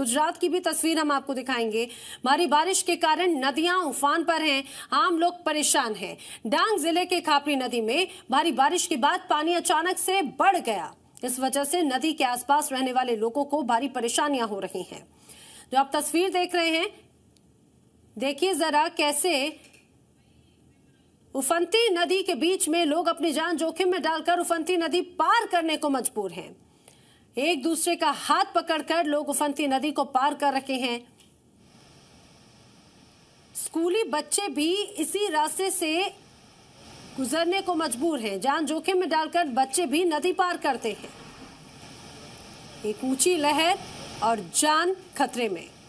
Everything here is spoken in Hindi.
गुजरात की भी तस्वीर हम आपको दिखाएंगे भारी बारिश के कारण नदियां उफान पर हैं आम लोग परेशान हैं डांग जिले के खापरी नदी में भारी बारिश के बाद पानी अचानक से बढ़ गया इस वजह से नदी के आसपास रहने वाले लोगों को भारी परेशानियां हो रही हैं जो आप तस्वीर देख रहे हैं देखिए जरा कैसे उफंती नदी के बीच में लोग अपनी जान जोखिम में डालकर उफंती नदी पार करने को मजबूर हैं एक दूसरे का हाथ पकड़कर लोग उफंती नदी को पार कर रहे हैं स्कूली बच्चे भी इसी रास्ते से गुजरने को मजबूर हैं जान जोखिम में डालकर बच्चे भी नदी पार करते हैं एक ऊंची लहर और जान खतरे में